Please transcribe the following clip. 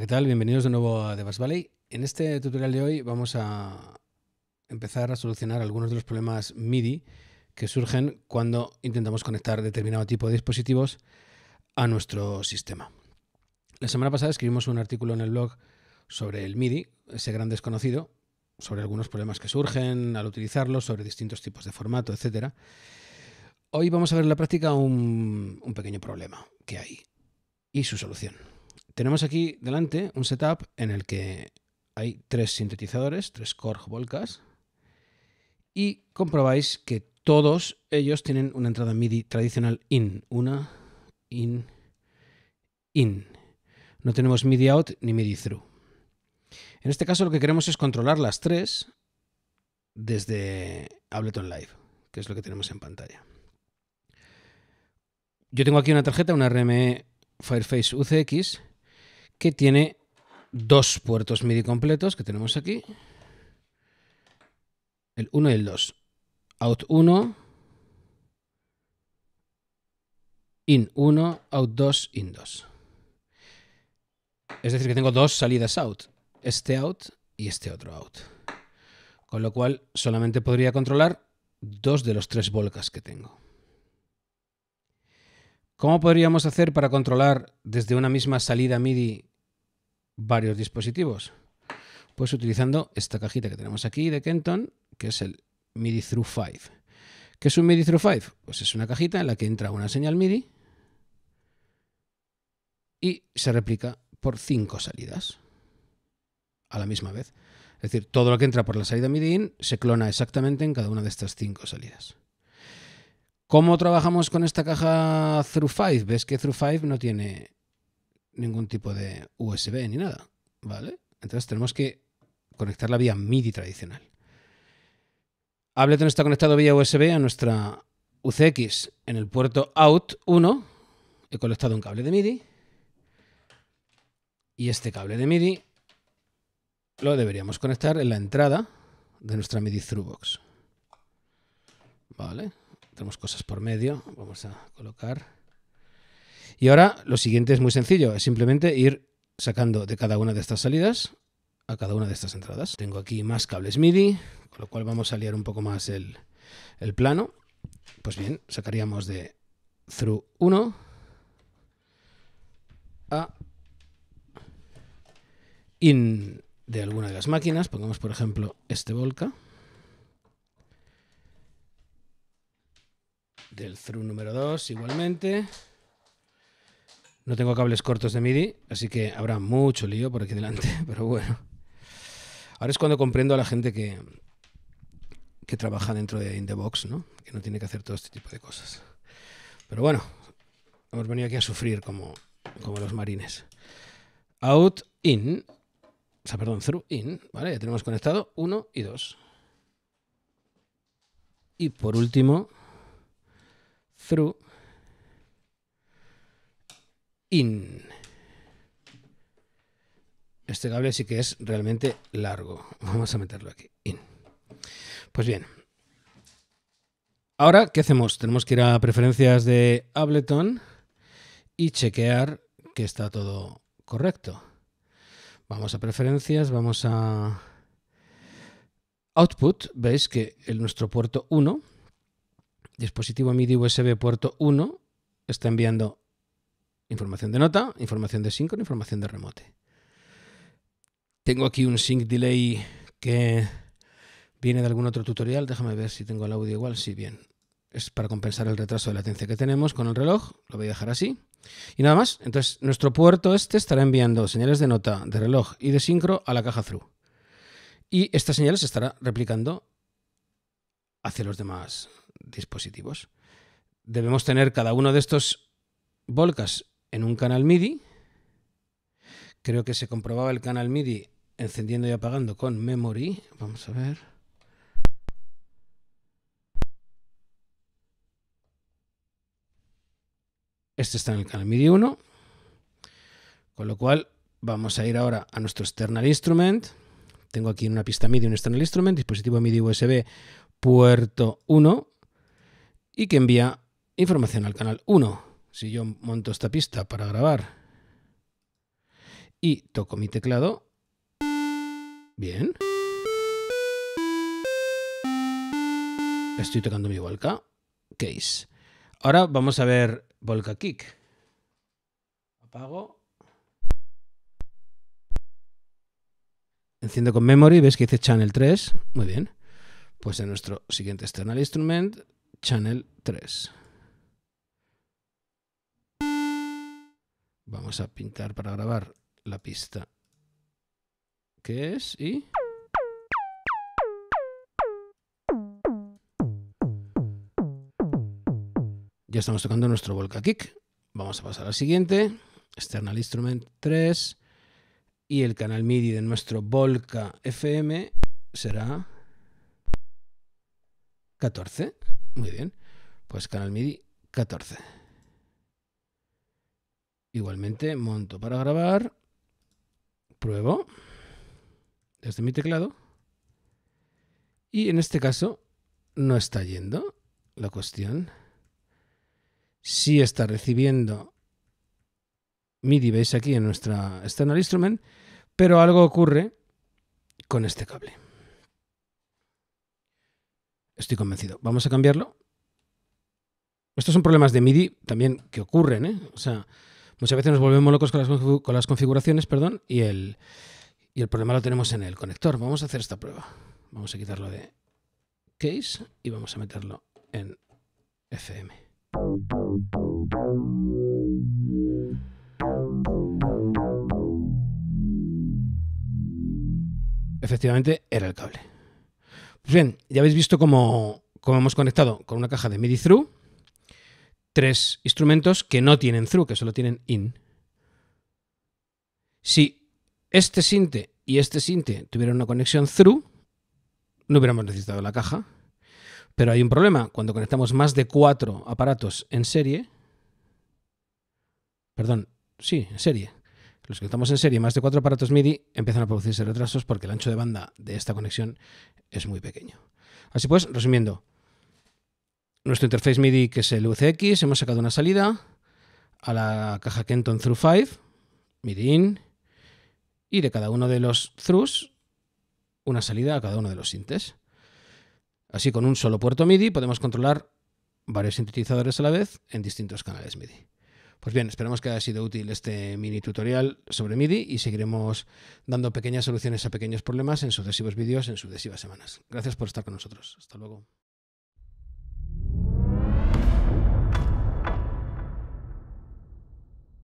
¿qué tal? Bienvenidos de nuevo a Devas Valley. En este tutorial de hoy vamos a empezar a solucionar algunos de los problemas MIDI que surgen cuando intentamos conectar determinado tipo de dispositivos a nuestro sistema. La semana pasada escribimos un artículo en el blog sobre el MIDI, ese gran desconocido, sobre algunos problemas que surgen al utilizarlo, sobre distintos tipos de formato, etc. Hoy vamos a ver en la práctica un pequeño problema que hay y su solución tenemos aquí delante un setup en el que hay tres sintetizadores, tres Korg Volcas, y comprobáis que todos ellos tienen una entrada MIDI tradicional in, una in, in. No tenemos MIDI out ni MIDI through. En este caso lo que queremos es controlar las tres desde Ableton Live, que es lo que tenemos en pantalla. Yo tengo aquí una tarjeta, una RME Fireface UCX, que tiene dos puertos MIDI completos que tenemos aquí. El 1 y el 2. Out 1, in 1, out 2, in 2. Es decir, que tengo dos salidas out. Este out y este otro out. Con lo cual solamente podría controlar dos de los tres volcas que tengo. ¿Cómo podríamos hacer para controlar desde una misma salida MIDI varios dispositivos? Pues utilizando esta cajita que tenemos aquí de Kenton, que es el MIDI Through 5. ¿Qué es un MIDI Through 5? Pues es una cajita en la que entra una señal MIDI y se replica por cinco salidas a la misma vez. Es decir, todo lo que entra por la salida MIDI in se clona exactamente en cada una de estas cinco salidas. ¿Cómo trabajamos con esta caja Through 5? Ves que Through 5 no tiene ningún tipo de USB ni nada, ¿vale? Entonces tenemos que conectarla vía MIDI tradicional. Ableton está conectado vía USB a nuestra UCX en el puerto out 1. He conectado un cable de MIDI. Y este cable de MIDI lo deberíamos conectar en la entrada de nuestra MIDI Throughbox. Vale, tenemos cosas por medio. Vamos a colocar y ahora lo siguiente es muy sencillo, es simplemente ir sacando de cada una de estas salidas a cada una de estas entradas. Tengo aquí más cables MIDI, con lo cual vamos a liar un poco más el, plano. Pues bien, sacaríamos de through 1 a in de alguna de las máquinas, pongamos por ejemplo este Volca, del through número 2 igualmente, no tengo cables cortos de MIDI, así que habrá mucho lío por aquí delante, pero bueno. Ahora es cuando comprendo a la gente que, que trabaja dentro de In The Box, ¿no? Que no tiene que hacer todo este tipo de cosas. Pero bueno, hemos venido aquí a sufrir como, como los marines. Out, in, o sea, perdón, through, in, ¿vale? Ya tenemos conectado uno y dos. Y por último, through in. Este cable sí que es realmente largo. Vamos a meterlo aquí. In. Pues bien. Ahora, ¿qué hacemos? Tenemos que ir a preferencias de Ableton y chequear que está todo correcto. Vamos a preferencias, vamos a output. Veis que nuestro puerto 1, dispositivo MIDI USB puerto 1, está enviando Información de nota, información de síncrono, información de remote. Tengo aquí un sync delay que viene de algún otro tutorial. Déjame ver si tengo el audio igual. Sí, bien. Es para compensar el retraso de latencia que tenemos con el reloj. Lo voy a dejar así. Y nada más. Entonces, nuestro puerto este estará enviando señales de nota, de reloj y de sincro a la caja through. Y estas señales se estará replicando hacia los demás dispositivos. Debemos tener cada uno de estos volcas en un canal MIDI. Creo que se comprobaba el canal MIDI encendiendo y apagando con memory. Vamos a ver. Este está en el canal MIDI 1. Con lo cual vamos a ir ahora a nuestro external instrument. Tengo aquí en una pista MIDI un external instrument, dispositivo MIDI USB puerto 1 y que envía información al canal 1 si yo monto esta pista para grabar y toco mi teclado, bien. Estoy tocando mi Volca Case. Ahora vamos a ver Volca Kick. Apago. Enciendo con memory, ves que dice channel 3. Muy bien. Pues en nuestro siguiente external instrument, channel 3. Vamos a pintar para grabar la pista. ¿Qué es? ¿Y? Ya estamos tocando nuestro Volca Kick. Vamos a pasar al siguiente. External Instrument 3. Y el canal MIDI de nuestro Volca FM será 14. Muy bien. Pues canal MIDI 14. Igualmente, monto para grabar. Pruebo desde mi teclado. Y en este caso no está yendo la cuestión. Sí está recibiendo MIDI, veis aquí en nuestra external instrument, pero algo ocurre con este cable. Estoy convencido. Vamos a cambiarlo. Estos son problemas de MIDI también que ocurren, ¿eh? O sea, Muchas veces nos volvemos locos con las, configuraciones, perdón, y el, problema lo tenemos en el conector. Vamos a hacer esta prueba. Vamos a quitarlo de case y vamos a meterlo en FM. Efectivamente, era el cable. Pues bien, ya habéis visto cómo, cómo hemos conectado con una caja de MIDI through tres instrumentos que no tienen through, que solo tienen in. Si este sinte y este sinte tuvieran una conexión through, no hubiéramos necesitado la caja. Pero hay un problema. Cuando conectamos más de cuatro aparatos en serie, perdón, sí, en serie, los que estamos en serie, más de cuatro aparatos MIDI, empiezan a producirse retrasos porque el ancho de banda de esta conexión es muy pequeño. Así pues, resumiendo, nuestro interface MIDI que es el UCX, hemos sacado una salida a la caja Kenton Through 5, MIDI in, y de cada uno de los throughs una salida a cada uno de los sintes. Así con un solo puerto MIDI podemos controlar varios sintetizadores a la vez en distintos canales MIDI. Pues bien, esperamos que haya sido útil este mini tutorial sobre MIDI y seguiremos dando pequeñas soluciones a pequeños problemas en sucesivos vídeos en sucesivas semanas. Gracias por estar con nosotros. Hasta luego.